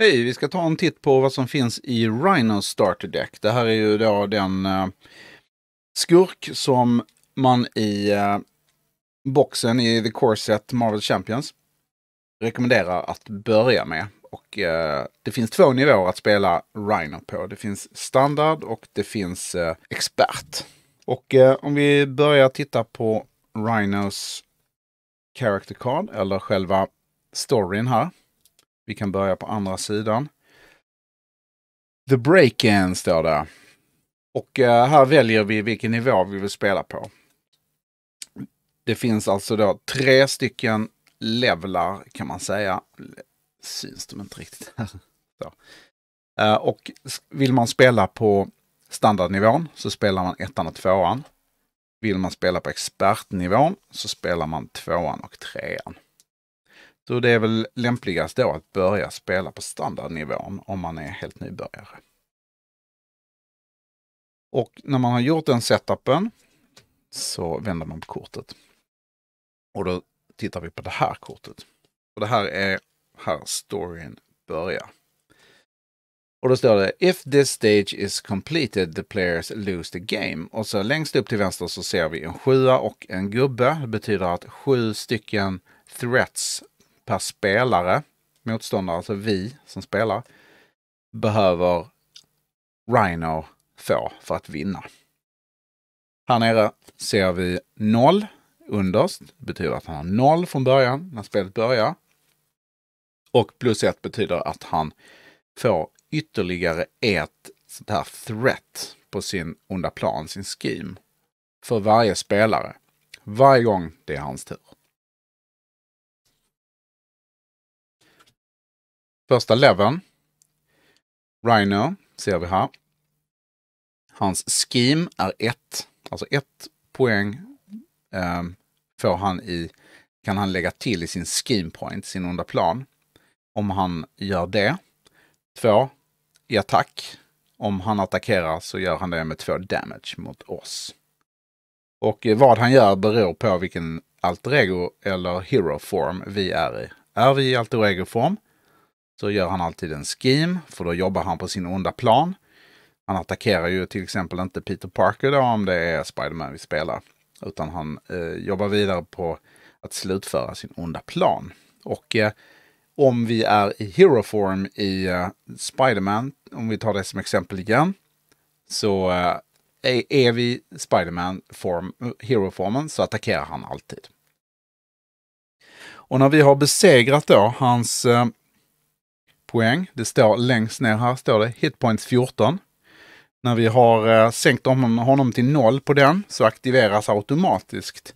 Hej, vi ska ta en titt på vad som finns i Rhino Starter Deck. Det här är ju då den eh, skurk som man i eh, boxen i The Corset Marvel Champions rekommenderar att börja med. Och eh, det finns två nivåer att spela Rhino på. Det finns standard och det finns eh, expert. Och eh, om vi börjar titta på Rhinos character card, eller själva storyn här, vi kan börja på andra sidan. The Break-In står där. Och eh, här väljer vi vilken nivå vi vill spela på. Det finns alltså då tre stycken levlar kan man säga. Syns de inte riktigt här? Eh, och vill man spela på standardnivån så spelar man ettan och tvåan. Vill man spela på expertnivån så spelar man tvåan och trean. Så det är väl lämpligast då att börja spela på standardnivån om man är helt nybörjare. Och när man har gjort den setupen så vänder man på kortet. Och då tittar vi på det här kortet. Och det här är här storyn börjar. Och då står det If this stage is completed the players lose the game. Och så längst upp till vänster så ser vi en sjua och en gubbe. Det betyder att sju stycken threats per spelare, motståndare, alltså vi som spelar, behöver Rhino få för att vinna. Här nere ser vi noll. underst. Det betyder att han har noll från början när spelet börjar. Och plus ett betyder att han får ytterligare ett sånt här threat på sin onda plan, sin scheme. För varje spelare. Varje gång det är hans tur. Första leveln. Rhino ser vi här. Hans scheme är 1, alltså 1 poäng eh, får han i, kan han lägga till i sin scheme point, sin onda plan. Om han gör det. 2 i attack. Om han attackerar så gör han det med 2 damage mot oss. Och eh, vad han gör beror på vilken alter ego eller hero form vi är i. Är vi i alter ego form så gör han alltid en scheme, för då jobbar han på sin onda plan. Han attackerar ju till exempel inte Peter Parker då om det är Spiderman vi spelar, utan han eh, jobbar vidare på att slutföra sin onda plan. Och eh, om vi är i hero form i eh, Spiderman, om vi tar det som exempel igen, så eh, är vi Spiderman form, hero-formen så attackerar han alltid. Och när vi har besegrat då hans eh, poäng. Det står längst ner här, står det hitpoints 14. När vi har eh, sänkt honom, till noll på den så aktiveras automatiskt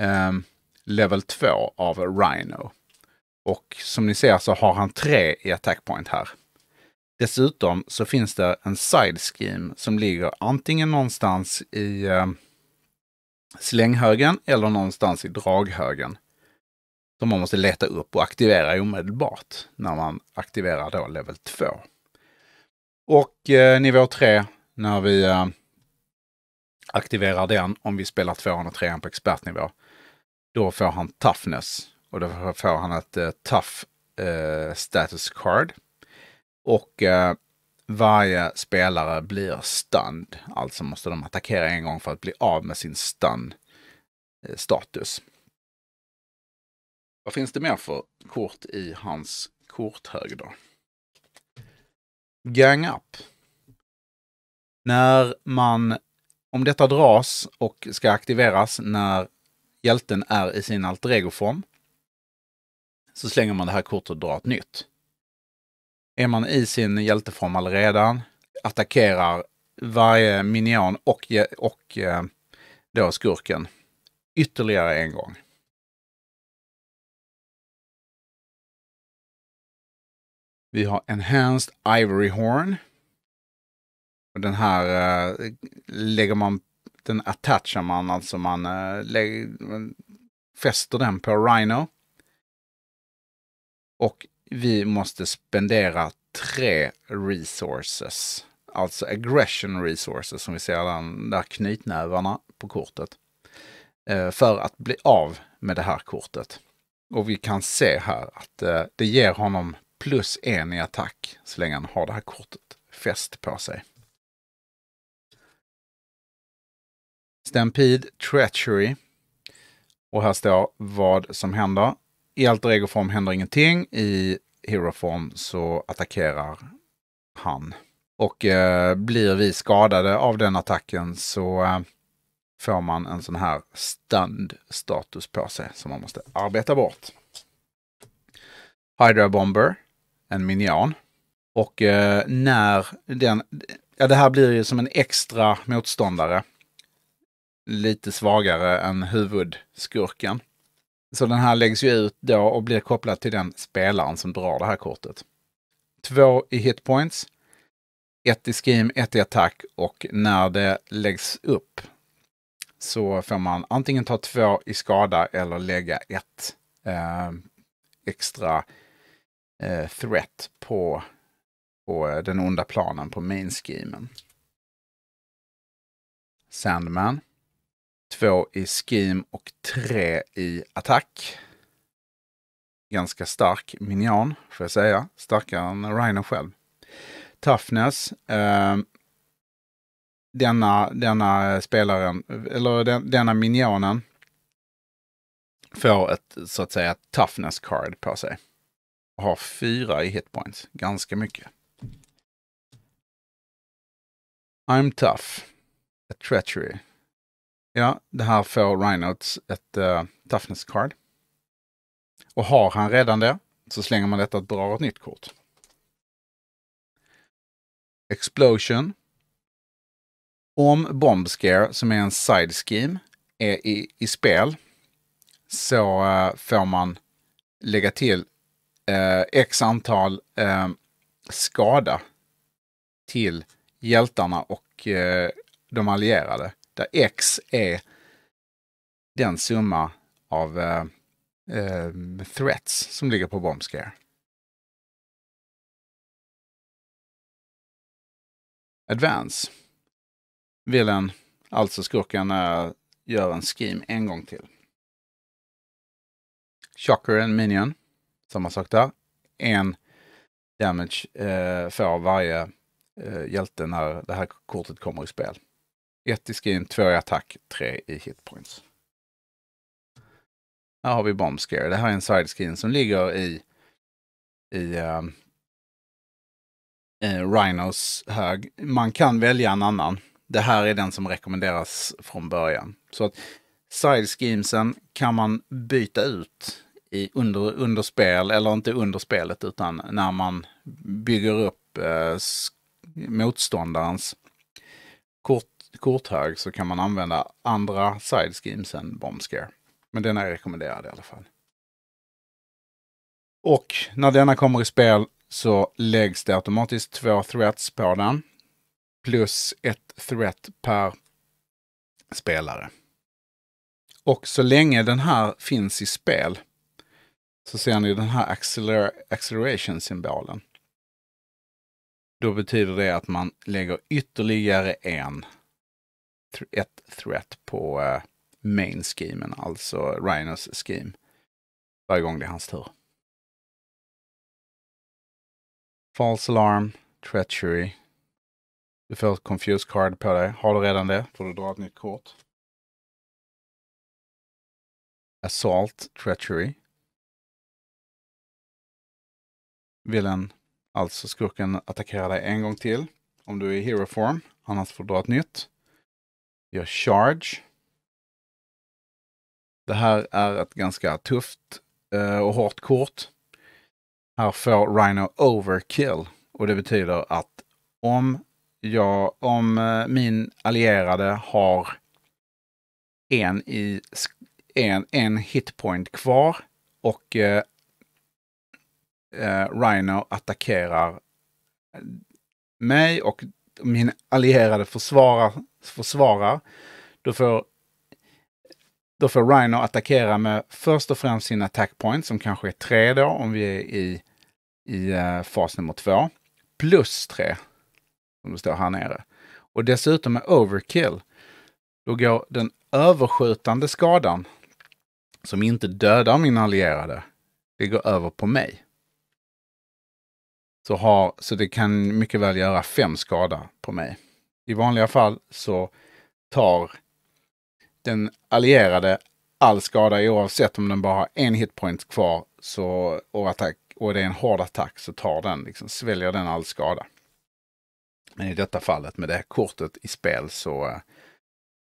eh, level 2 av Rhino. Och som ni ser så har han tre i attack point här. Dessutom så finns det en side scheme som ligger antingen någonstans i eh, slänghögen eller någonstans i draghögen som man måste leta upp och aktivera omedelbart när man aktiverar då level 2. Och eh, nivå 3 när vi eh, aktiverar den, om vi spelar 2 och 3 på expertnivå, då får han toughness och då får han ett eh, tough eh, status card. Och eh, varje spelare blir stunned, alltså måste de attackera en gång för att bli av med sin stun eh, status. Vad finns det mer för kort i hans korthög då? Gang up. När man, om detta dras och ska aktiveras när hjälten är i sin alter ego-form, så slänger man det här kortet och drar ett nytt. Är man i sin hjälteform redan, attackerar varje minion och, och eh, då skurken ytterligare en gång. Vi har Enhanced Ivory Horn. Och den här äh, lägger man, den attachar man, alltså man, äh, eh, lägger, fäster den på Rhino. Och vi måste spendera tre resources. Alltså aggression resources som vi ser där, där knytnävarna på kortet. Eh, för att bli av med det här kortet. Och vi kan se här att det ger honom plus en i attack så länge han har det här kortet fäst på sig. Stampede Treachery. Och här står vad som händer. I alter ego-form händer ingenting. I hero-form så attackerar han. Och eh, blir vi skadade av den attacken så eh, får man en sån här stunned status på sig som man måste arbeta bort. Hydra Bomber en minion. Och eh, när den, ja det här blir ju som en extra motståndare. Lite svagare än huvudskurken. Så den här läggs ju ut då och blir kopplad till den spelaren som drar det här kortet. Två i hitpoints, ett i scheme, ett i attack och när det läggs upp så får man antingen ta två i skada eller lägga ett eh, extra eh, threat på, på den onda planen på main schemen. Sandman. Två i scheme och tre i attack. Ganska stark minion, får jag säga. Starkare än Rhino själv. Toughness. Eh, denna, denna spelaren, eller den, denna minionen får ett så att säga toughness card på sig och har fyra i hitpoints. Ganska mycket. I'm tough. A treachery. Ja, det här får Rhinots ett uh, toughness card. Och har han redan det så slänger man detta och drar ett nytt kort. Explosion. Om Bombscare, som är en side scheme, är i, i spel så uh, får man lägga till eh, x antal eh, skada till hjältarna och eh, de allierade. Där x är den summa av eh, eh threats som ligger på bombscare. Advance Villen, alltså skurken, eh, gör en scheme en gång till. Shocker en minion samma sak där. En damage eh, får varje eh, hjälte när det här kortet kommer i spel. Ett i skin, två i attack, tre i hitpoints. Här har vi Bomb Scare. Det här är en side skin som ligger i, i ehm, eh, Rhinos hög. Man kan välja en annan. Det här är den som rekommenderas från början. Så att side schemesen kan man byta ut i under, under spel, eller inte under spelet, utan när man bygger upp eh, motståndarens kort, korthög så kan man använda andra side schemes än bombscare. Men den är rekommenderad i alla fall. Och när denna kommer i spel så läggs det automatiskt två threats på den. Plus ett threat per spelare. Och så länge den här finns i spel så ser ni den här acceler acceleration-symbolen. Då betyder det att man lägger ytterligare en ett threat på eh, main schemen, alltså Rhinos scheme. Varje gång det är hans tur. False alarm, treachery. Du får ett confused card på dig. Har du redan det får du dra ett nytt kort. Assault, treachery. villen, alltså skurken, attackera dig en gång till. Om du är i hero form, annars alltså får du dra ett nytt. Gör charge. Det här är ett ganska tufft eh, och hårt kort. Här får Rhino overkill och det betyder att om, jag, om eh, min allierade har en, i, en, en hitpoint kvar och eh, eh, Rhino attackerar mig och min allierade försvarar, försvarar då, får, då får Rhino attackera med först och främst sin attack point som kanske är tre då om vi är i, i eh, fas nummer två. Plus tre, som det står här nere. Och dessutom med overkill, då går den överskjutande skadan som inte dödar min allierade, det går över på mig. Så, har, så det kan mycket väl göra fem skada på mig. I vanliga fall så tar den allierade all skada oavsett om den bara har en hitpoint kvar så, och, attack, och det är en hård attack så tar den, liksom, sväljer den all skada. Men i detta fallet med det här kortet i spel så eh,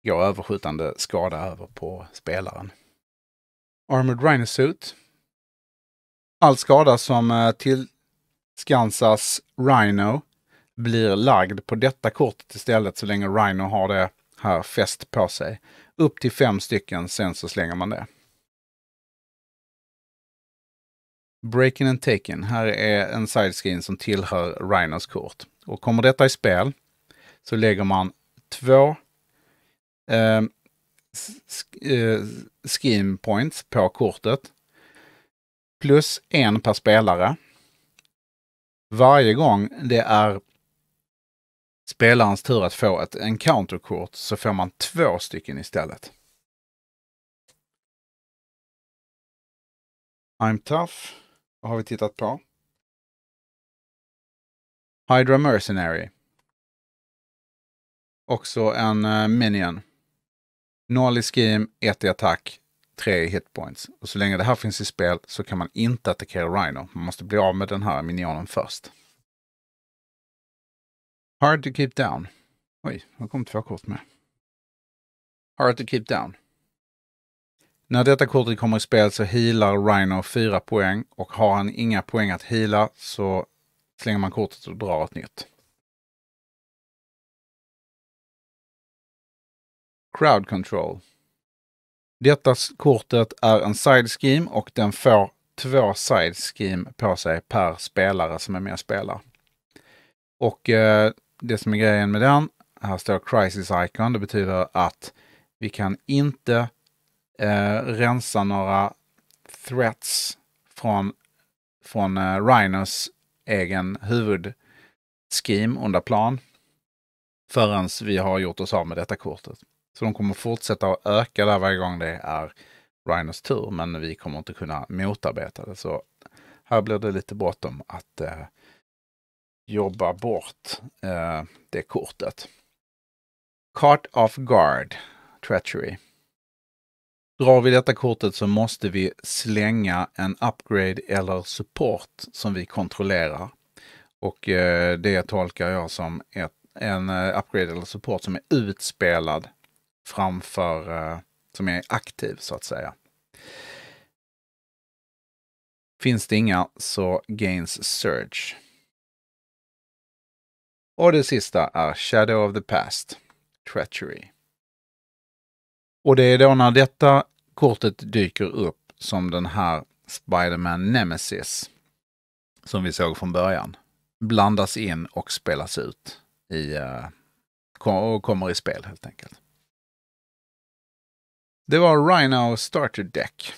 går överskjutande skada över på spelaren. Armored Rhinosuit. All skada som eh, till, Skansas Rhino blir lagd på detta kortet istället så länge Rhino har det här fäst på sig. Upp till fem stycken, sen så slänger man det. Breaking and Taken, här är en sidescreen som tillhör Rhinos kort. Och kommer detta i spel så lägger man två ehm, eh, points på kortet. Plus en per spelare varje gång det är spelarens tur att få ett encounterkort så får man två stycken istället. I'm tough. Vad har vi tittat på? Hydra Mercenary. Också en uh, minion. Noll i scheme, ett i attack tre hitpoints. Och så länge det här finns i spel så kan man inte attackera Rhino. Man måste bli av med den här minionen först. Hard to keep down. Oj, här kom två kort med. Hard to keep down. När detta kortet kommer i spel så healar Rhino fyra poäng och har han inga poäng att heala så slänger man kortet och drar ett nytt. Crowd control. Detta kortet är en side scheme och den får två side scheme på sig per spelare som är med och spelar. Och eh, det som är grejen med den, här står Crisis Icon, det betyder att vi kan inte eh, rensa några threats från, från eh, Rhinos egen huvudscheme under plan förrän vi har gjort oss av med detta kortet. Så de kommer fortsätta att öka där varje gång det är Rhinos tur, men vi kommer inte kunna motarbeta det. Så här blir det lite bråttom att eh, jobba bort eh, det kortet. Cart of guard, treachery. Drar vi detta kortet så måste vi slänga en upgrade eller support som vi kontrollerar. Och eh, det tolkar jag som ett, en eh, upgrade eller support som är utspelad framför, eh, som är aktiv så att säga. Finns det inga så gains Search. Och det sista är Shadow of the Past, Treachery. Och det är då när detta kortet dyker upp som den här Spiderman Nemesis, som vi såg från början, blandas in och spelas ut i, eh, och kommer i spel helt enkelt. Det var Rhino Starter Deck.